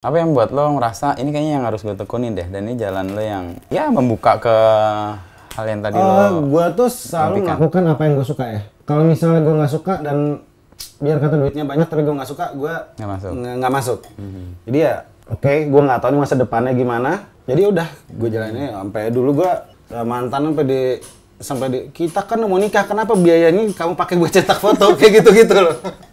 apa yang buat lo ngerasa ini kayaknya yang harus gue tekunin deh dan ini jalan lo yang ya membuka ke hal yang tadi uh, lo eh, gue tuh selalu melakukan apa yang gue suka ya kalau misalnya gue nggak suka dan biar kata duitnya banyak tapi gue nggak suka gue nggak masuk nggak masuk mm-hmm. jadi ya oke okay, gue nggak tahu nih masa depannya gimana jadi udah gue jalaninnya sampai dulu gue eh, mantan sampai di sampai di kita kan mau nikah kenapa biayanya kamu pakai gue cetak foto kayak gitu gitu loh